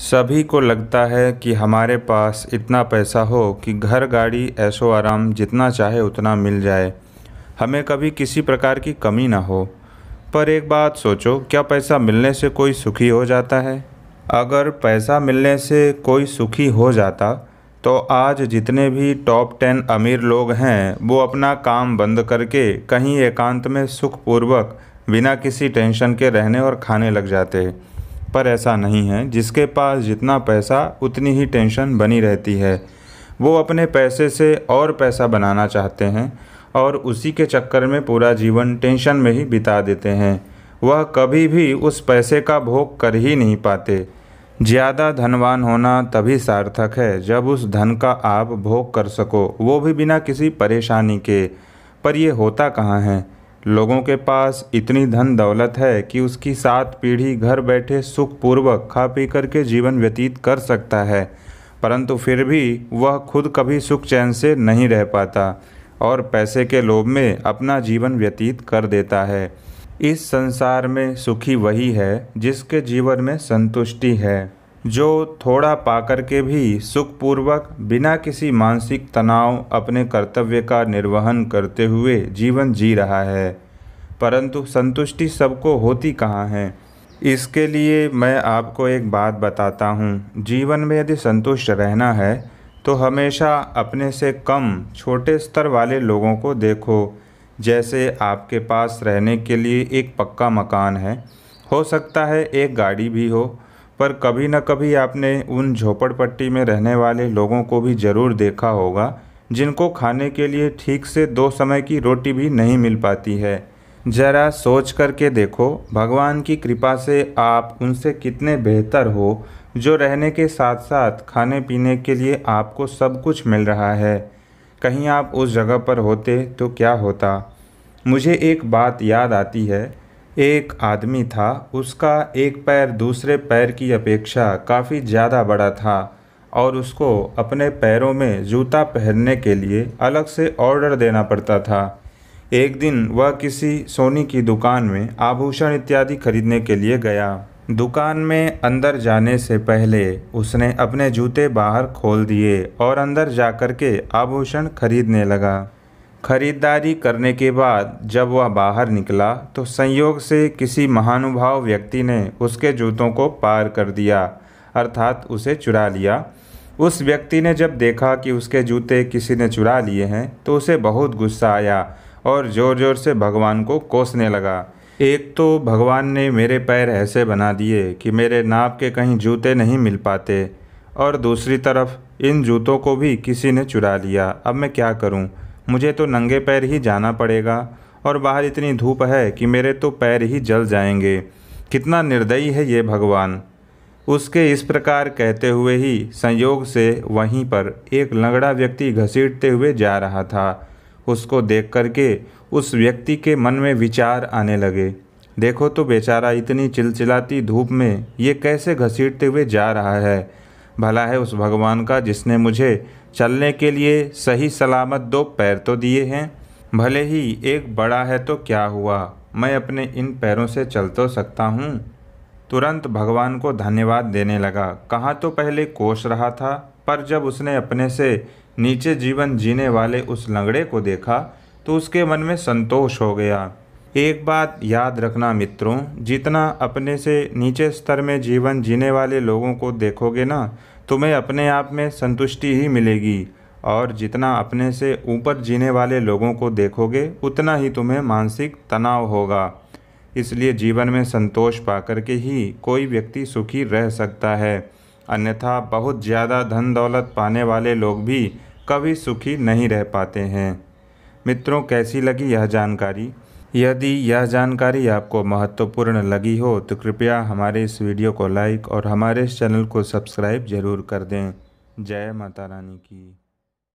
सभी को लगता है कि हमारे पास इतना पैसा हो कि घर गाड़ी ऐसो आराम जितना चाहे उतना मिल जाए हमें कभी किसी प्रकार की कमी ना हो पर एक बात सोचो क्या पैसा मिलने से कोई सुखी हो जाता है अगर पैसा मिलने से कोई सुखी हो जाता तो आज जितने भी टॉप टेन अमीर लोग हैं वो अपना काम बंद करके कहीं एकांत में सुखपूर्वक बिना किसी टेंशन के रहने और खाने लग जाते हैं पर ऐसा नहीं है जिसके पास जितना पैसा उतनी ही टेंशन बनी रहती है वो अपने पैसे से और पैसा बनाना चाहते हैं और उसी के चक्कर में पूरा जीवन टेंशन में ही बिता देते हैं वह कभी भी उस पैसे का भोग कर ही नहीं पाते ज़्यादा धनवान होना तभी सार्थक है जब उस धन का आप भोग कर सको वो भी बिना किसी परेशानी के पर यह होता कहाँ है लोगों के पास इतनी धन दौलत है कि उसकी सात पीढ़ी घर बैठे सुखपूर्वक खा पी करके जीवन व्यतीत कर सकता है परंतु फिर भी वह खुद कभी सुख चैन से नहीं रह पाता और पैसे के लोभ में अपना जीवन व्यतीत कर देता है इस संसार में सुखी वही है जिसके जीवन में संतुष्टि है जो थोड़ा पाकर के भी सुखपूर्वक बिना किसी मानसिक तनाव अपने कर्तव्य का निर्वहन करते हुए जीवन जी रहा है परंतु संतुष्टि सबको होती कहाँ है इसके लिए मैं आपको एक बात बताता हूँ जीवन में यदि संतुष्ट रहना है तो हमेशा अपने से कम छोटे स्तर वाले लोगों को देखो जैसे आपके पास रहने के लिए एक पक्का मकान है हो सकता है एक गाड़ी भी हो पर कभी न कभी आपने उन झोपड़पट्टी में रहने वाले लोगों को भी ज़रूर देखा होगा जिनको खाने के लिए ठीक से दो समय की रोटी भी नहीं मिल पाती है जरा सोच करके देखो भगवान की कृपा से आप उनसे कितने बेहतर हो जो रहने के साथ साथ खाने पीने के लिए आपको सब कुछ मिल रहा है कहीं आप उस जगह पर होते तो क्या होता मुझे एक बात याद आती है एक आदमी था उसका एक पैर दूसरे पैर की अपेक्षा काफ़ी ज़्यादा बड़ा था और उसको अपने पैरों में जूता पहनने के लिए अलग से ऑर्डर देना पड़ता था एक दिन वह किसी सोनी की दुकान में आभूषण इत्यादि खरीदने के लिए गया दुकान में अंदर जाने से पहले उसने अपने जूते बाहर खोल दिए और अंदर जाकर के आभूषण खरीदने लगा खरीदारी करने के बाद जब वह बाहर निकला तो संयोग से किसी महानुभाव व्यक्ति ने उसके जूतों को पार कर दिया अर्थात उसे चुरा लिया उस व्यक्ति ने जब देखा कि उसके जूते किसी ने चुरा लिए हैं तो उसे बहुत गुस्सा आया और ज़ोर ज़ोर से भगवान को कोसने लगा एक तो भगवान ने मेरे पैर ऐसे बना दिए कि मेरे नाप के कहीं जूते नहीं मिल पाते और दूसरी तरफ इन जूतों को भी किसी ने चुरा लिया अब मैं क्या करूं? मुझे तो नंगे पैर ही जाना पड़ेगा और बाहर इतनी धूप है कि मेरे तो पैर ही जल जाएंगे कितना निर्दयी है ये भगवान उसके इस प्रकार कहते हुए ही संयोग से वहीं पर एक लंगड़ा व्यक्ति घसीटते हुए जा रहा था उसको देख करके उस व्यक्ति के मन में विचार आने लगे देखो तो बेचारा इतनी चिलचिलाती धूप में ये कैसे घसीटते हुए जा रहा है भला है उस भगवान का जिसने मुझे चलने के लिए सही सलामत दो पैर तो दिए हैं भले ही एक बड़ा है तो क्या हुआ मैं अपने इन पैरों से चल तो सकता हूँ तुरंत भगवान को धन्यवाद देने लगा कहाँ तो पहले कोश रहा था पर जब उसने अपने से नीचे जीवन जीने वाले उस लंगड़े को देखा तो उसके मन में संतोष हो गया एक बात याद रखना मित्रों जितना अपने से नीचे स्तर में जीवन जीने वाले लोगों को देखोगे ना तुम्हें अपने आप में संतुष्टि ही मिलेगी और जितना अपने से ऊपर जीने वाले लोगों को देखोगे उतना ही तुम्हें मानसिक तनाव होगा इसलिए जीवन में संतोष पा करके ही कोई व्यक्ति सुखी रह सकता है अन्यथा बहुत ज़्यादा धन दौलत पाने वाले लोग भी कभी सुखी नहीं रह पाते हैं मित्रों कैसी लगी यह जानकारी यदि यह जानकारी आपको महत्वपूर्ण लगी हो तो कृपया हमारे इस वीडियो को लाइक और हमारे इस चैनल को सब्सक्राइब जरूर कर दें जय माता रानी की